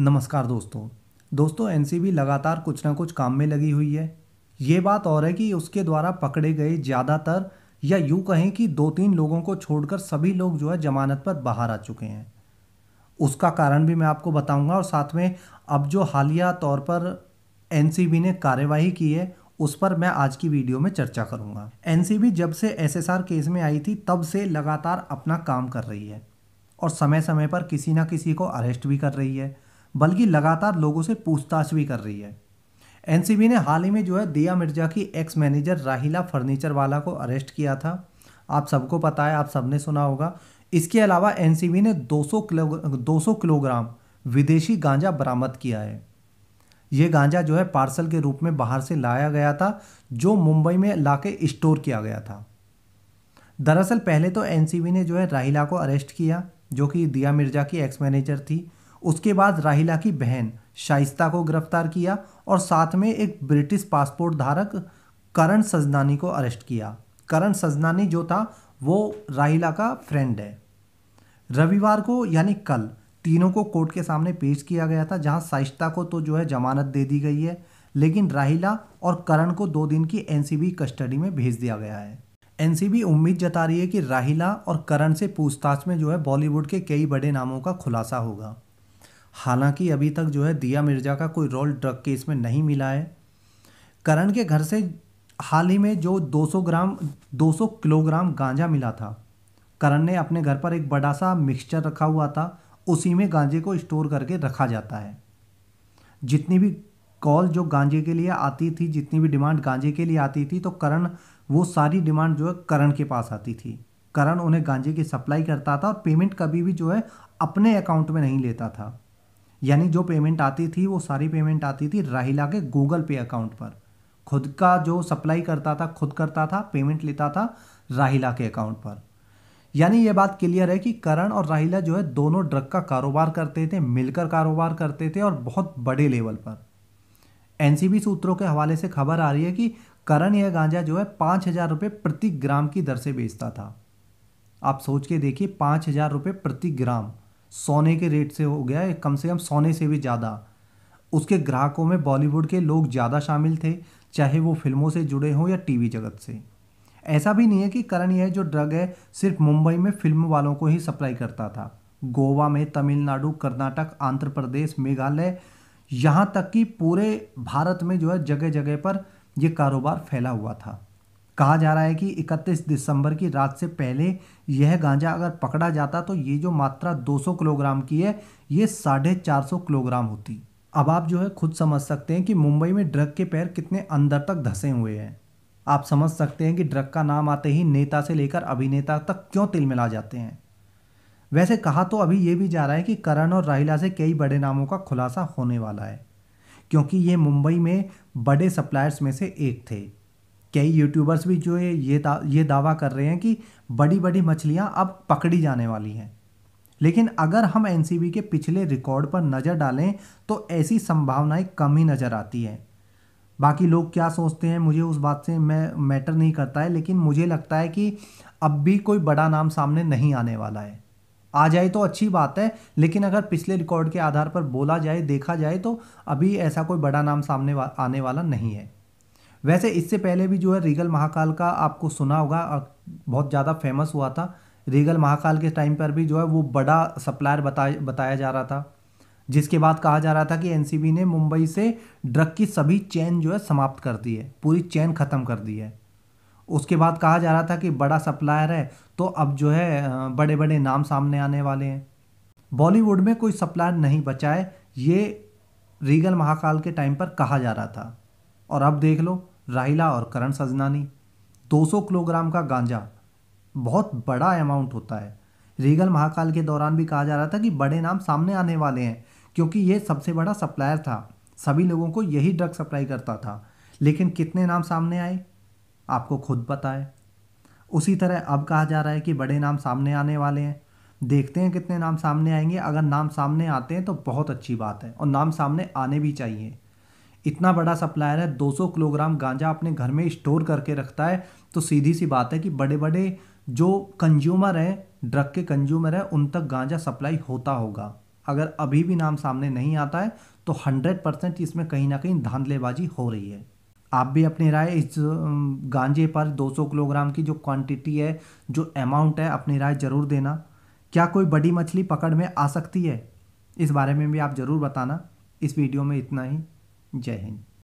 नमस्कार दोस्तों दोस्तों एनसीबी लगातार कुछ ना कुछ काम में लगी हुई है ये बात और है कि उसके द्वारा पकड़े गए ज़्यादातर या यूँ कहें कि दो तीन लोगों को छोड़कर सभी लोग जो है जमानत पर बाहर आ चुके हैं उसका कारण भी मैं आपको बताऊंगा और साथ में अब जो हालिया तौर पर एनसीबी ने कार्यवाही की है उस पर मैं आज की वीडियो में चर्चा करूंगा एनसीबी जब से एसएसआर केस में आई थी तब से लगातार अपना काम कर रही है और समय समय पर किसी ना किसी को अरेस्ट भी कर रही है बल्कि लगातार लोगों से पूछताछ भी कर रही है एनसीबी ने हाल ही में जो है दिया मिर्जा की एक्स मैनेजर राहिला फर्नीचर वाला को अरेस्ट किया था आप सबको पता है आप सबने सुना होगा इसके अलावा एनसीबी ने 200 किलो 200 किलोग्राम विदेशी गांजा बरामद किया है ये गांजा जो है पार्सल के रूप में बाहर से लाया गया था जो मुंबई में ला स्टोर किया गया था दरअसल पहले तो एनसीबी ने जो है राहिला को अरेस्ट किया जो कि दिया मिर्जा की एक्स मैनेजर थी उसके बाद राहिला की बहन शाइस्ता को गिरफ्तार किया और साथ में एक ब्रिटिश पासपोर्ट धारक करण सजनानी को अरेस्ट किया करण सजनानी जो था वो राहिला का फ्रेंड है रविवार को यानी कल तीनों को कोर्ट के सामने पेश किया गया था जहां साइस्ता को तो जो है जमानत दे दी गई है लेकिन राहिला और करण को दो दिन की एनसीबी कस्टडी में भेज दिया गया है एनसीबी उम्मीद जता रही है कि राहिला और करण से पूछताछ में जो है बॉलीवुड के कई बड़े नामों का खुलासा होगा हालांकि अभी तक जो है दिया मिर्जा का कोई रोल ड्रग केस में नहीं मिला है करण के घर से हाल ही में जो 200 ग्राम 200 किलोग्राम गांजा मिला था करण ने अपने घर पर एक बड़ा सा मिक्सचर रखा हुआ था उसी में गांजे को स्टोर करके रखा जाता है जितनी भी कॉल जो गांजे के लिए आती थी जितनी भी डिमांड गांजे के लिए आती थी तो करण वो सारी डिमांड जो है करण के पास आती थी करण उन्हें गांजे की सप्लाई करता था और पेमेंट कभी भी जो है अपने अकाउंट में नहीं लेता था यानी जो पेमेंट आती थी वो सारी पेमेंट आती थी राहिला के गूगल पे अकाउंट पर खुद का जो सप्लाई करता था खुद करता था पेमेंट लेता था राहिला के अकाउंट पर यानी ये बात क्लियर है कि करण और राहिला जो है दोनों ड्रग का कारोबार करते थे मिलकर कारोबार करते थे और बहुत बड़े लेवल पर एन सूत्रों के हवाले से खबर आ रही है कि करण यह गांजा जो है पाँच हज़ार रुपये प्रति ग्राम की दर से बेचता था आप सोच के देखिए पाँच हज़ार रुपये प्रति ग्राम सोने के रेट से हो गया कम से कम सोने से भी ज़्यादा उसके ग्राहकों में बॉलीवुड के लोग ज़्यादा शामिल थे चाहे वो फिल्मों से जुड़े हों या टीवी जगत से ऐसा भी नहीं है कि करण यह जो ड्रग है सिर्फ मुंबई में फिल्म वालों को ही सप्लाई करता था गोवा में तमिलनाडु कर्नाटक आंध्र प्रदेश मेघालय यहाँ तक कि पूरे भारत में जो है जगह जगह पर यह कारोबार फैला हुआ था कहा जा रहा है कि 31 दिसंबर की रात से पहले यह गांजा अगर पकड़ा जाता तो ये जो मात्रा 200 किलोग्राम की है ये साढ़े चार किलोग्राम होती अब आप जो है खुद समझ सकते हैं कि मुंबई में ड्रग के पैर कितने अंदर तक धसे हुए हैं आप समझ सकते हैं कि ड्रग का नाम आते ही नेता से लेकर अभिनेता तक क्यों तिल मिला जाते हैं वैसे कहा तो अभी ये भी जा रहा है कि करण और राहिला से कई बड़े नामों का खुलासा होने वाला है क्योंकि ये मुंबई में बड़े सप्लायर्स में से एक थे कई यूट्यूबर्स भी जो है ये दा, ये दावा कर रहे हैं कि बड़ी बड़ी मछलियाँ अब पकड़ी जाने वाली हैं लेकिन अगर हम एन के पिछले रिकॉर्ड पर नज़र डालें तो ऐसी संभावनाएं कम ही नज़र आती हैं बाकी लोग क्या सोचते हैं मुझे उस बात से मैं मैटर नहीं करता है लेकिन मुझे लगता है कि अब भी कोई बड़ा नाम सामने नहीं आने वाला है आ जाए तो अच्छी बात है लेकिन अगर पिछले रिकॉर्ड के आधार पर बोला जाए देखा जाए तो अभी ऐसा कोई बड़ा नाम सामने वा, आने वाला नहीं है वैसे इससे पहले भी जो है रीगल महाकाल का आपको सुना होगा बहुत ज़्यादा फेमस हुआ था रीगल महाकाल के टाइम पर भी जो है वो बड़ा सप्लायर बताया बताया जा रहा था जिसके बाद कहा जा रहा था कि एनसीबी ने मुंबई से ड्रग की सभी चेन जो है समाप्त कर दी है पूरी चेन ख़त्म कर दी है उसके बाद कहा जा रहा था कि बड़ा सप्लायर है तो अब जो है बड़े बड़े नाम सामने आने वाले हैं बॉलीवुड में कोई सप्लायर नहीं बचा है ये रीगल महाकाल के टाइम पर कहा जा रहा था और अब देख लो राहिला और करण सजनानी 200 किलोग्राम का गांजा बहुत बड़ा अमाउंट होता है रीगल महाकाल के दौरान भी कहा जा रहा था कि बड़े नाम सामने आने वाले हैं क्योंकि ये सबसे बड़ा सप्लायर था सभी लोगों को यही ड्रग सप्लाई करता था लेकिन कितने नाम सामने आए आपको खुद पता है उसी तरह अब कहा जा रहा है कि बड़े नाम सामने आने वाले हैं देखते हैं कितने नाम सामने आएंगे अगर नाम सामने आते हैं तो बहुत अच्छी बात है और नाम सामने आने भी चाहिए इतना बड़ा सप्लायर है 200 किलोग्राम गांजा अपने घर में स्टोर करके रखता है तो सीधी सी बात है कि बड़े बड़े जो कंज्यूमर हैं ड्रग के कंज्यूमर हैं उन तक गांजा सप्लाई होता होगा अगर अभी भी नाम सामने नहीं आता है तो हंड्रेड परसेंट इसमें कहीं ना कहीं धांधलेबाजी हो रही है आप भी अपनी राय इस गांजे पर 200 किलोग्राम की जो क्वांटिटी है जो अमाउंट है अपनी राय ज़रूर देना क्या कोई बड़ी मछली पकड़ में आ सकती है इस बारे में भी आप ज़रूर बताना इस वीडियो में इतना ही जय हिंद